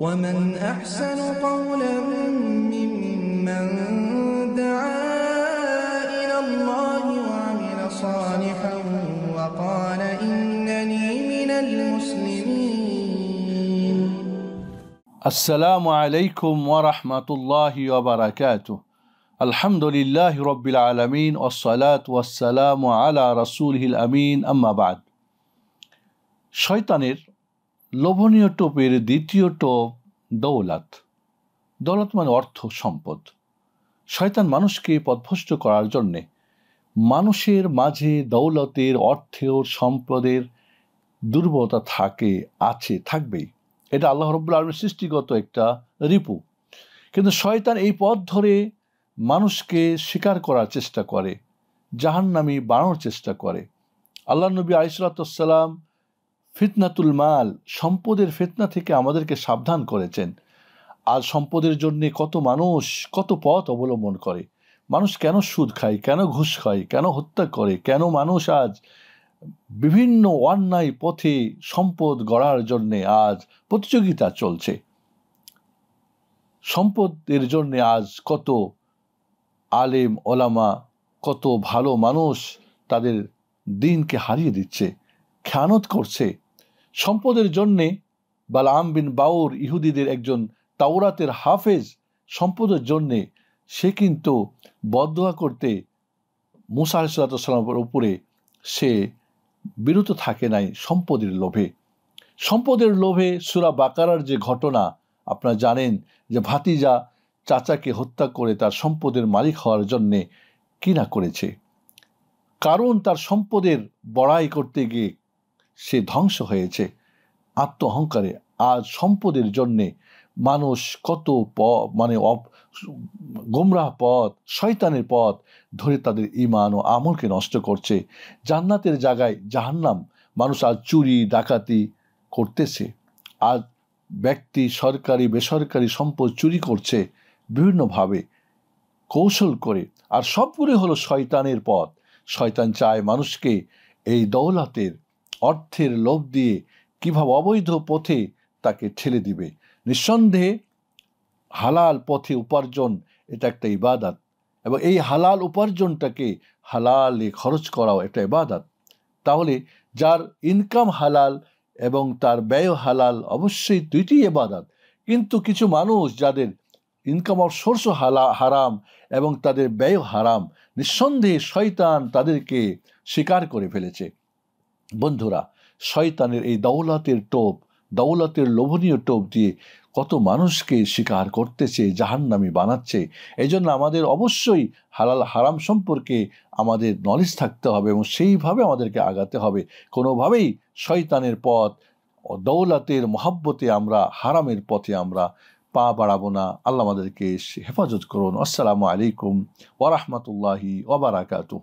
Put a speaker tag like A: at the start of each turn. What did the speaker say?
A: ومن أحسن قولا ممن دعا إلى الله وعمل صالحا وقال إنني من المسلمين السلام عليكم ورحمة الله وبركاته الحمد لله رب العالمين والصلاة والسلام على رسوله الأمين أما بعد شيطانير লোভনীয় টোপের দ্বিতীয় টোপ দৌলাত দৌলত মানে অর্থ সম্পদ শয়তান মানুষকে পথভ্রষ্ট করার জন্যে মানুষের মাঝে দৌলতের অর্থের সম্পদের দুর্বলতা থাকে আছে থাকবেই এটা আল্লাহ রব্বুল আলমের সৃষ্টিগত একটা রিপু কিন্তু শয়তান এই পথ ধরে মানুষকে স্বীকার করার চেষ্টা করে জাহান্নামি বাড়ানোর চেষ্টা করে আল্লাহ নবী আলিসাল্লাম ফিতনাতুল মাল সম্পদের ফেতনা থেকে আমাদেরকে সাবধান করেছেন আর সম্পদের জন্য কত মানুষ কত পথ অবলম্বন করে মানুষ কেন সুদ খায় কেন ঘুষ খায় কেন হত্যা করে কেন মানুষ আজ বিভিন্ন অন্যায় পথে সম্পদ গড়ার জন্যে আজ প্রতিযোগিতা চলছে সম্পদের জন্যে আজ কত আলেম ওলামা কত ভালো মানুষ তাদের দিনকে হারিয়ে দিচ্ছে খেয়ানত করছে সম্পদের জন্যে বালাম বিন বাউর ইহুদিদের একজন তাওরাতের হাফেজ সম্পদের জন্যে সে কিন্তু বদয়া করতে মুসা আলিসাল্লামের উপরে সে বিরত থাকে নাই সম্পদের লোভে সম্পদের লোভে সুরা বাকারার যে ঘটনা আপনারা জানেন যে ভাতিজা চাচাকে হত্যা করে তার সম্পদের মালিক হওয়ার জন্যে কিনা করেছে কারণ তার সম্পদের বড়াই করতে গিয়ে সে ধ্বংস হয়েছে আত্ম অহংকারে আর সম্পদের জন্যে মানুষ কত পথ মানে গোমরাহ পথ শয়তানের পথ ধরে তাদের ইমান ও আমলকে নষ্ট করছে জান্নাতের জায়গায় জাহান্নাম মানুষ আজ চুরি ডাকাতি করতেছে আজ ব্যক্তি সরকারি বেসরকারি সম্পদ চুরি করছে বিভিন্নভাবে কৌশল করে আর সবগুলি হলো শয়তানের পথ শয়তান চায় মানুষকে এই দৌলাতের অর্থের লোভ দিয়ে কীভাবে অবৈধ পথে তাকে ঠেলে দিবে নিঃসন্দেহে হালাল পথে উপার্জন এটা একটা ইবাদাত এবং এই হালাল উপার্জনটাকে হালালে খরচ করাও একটা ইবাদাত তাহলে যার ইনকাম হালাল এবং তার ব্যয় হালাল অবশ্যই দুইটি এবাদাত কিন্তু কিছু মানুষ যাদের ইনকাম অফ সোর্স হালা হারাম এবং তাদের ব্যয় হারাম নিঃসন্দেহে শয়তান তাদেরকে স্বীকার করে ফেলেছে বন্ধুরা শয়তানের এই দৌলাতের টোপ দৌলতের লোভনীয় টোপ দিয়ে কত মানুষকে শিকার করতেছে জাহান্নামি বানাচ্ছে এই জন্য আমাদের অবশ্যই হালাল হারাম সম্পর্কে আমাদের নলেজ থাকতে হবে এবং সেইভাবে আমাদেরকে আগাতে হবে কোনোভাবেই শয়তানের পথ দৌলাতের মহাব্বতে আমরা হারামের পথে আমরা পা বাড়াবো না আল্লাহ আমাদেরকে হেফাজত করুন আসসালামু আলাইকুম ওরহমতুল্লাহি ওবরাকাতু